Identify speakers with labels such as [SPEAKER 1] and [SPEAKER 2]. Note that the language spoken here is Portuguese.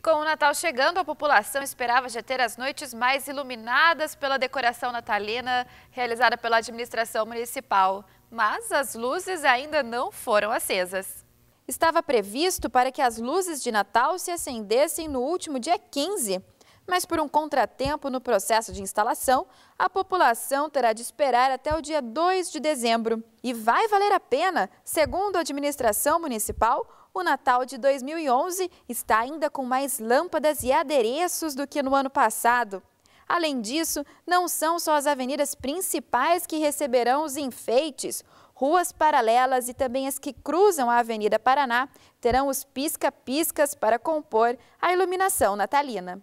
[SPEAKER 1] E com o Natal chegando, a população esperava já ter as noites mais iluminadas pela decoração natalina realizada pela administração municipal. Mas as luzes ainda não foram acesas. Estava previsto para que as luzes de Natal se acendessem no último dia 15 mas por um contratempo no processo de instalação, a população terá de esperar até o dia 2 de dezembro. E vai valer a pena, segundo a administração municipal, o Natal de 2011 está ainda com mais lâmpadas e adereços do que no ano passado. Além disso, não são só as avenidas principais que receberão os enfeites. Ruas paralelas e também as que cruzam a Avenida Paraná terão os pisca-piscas para compor a iluminação natalina.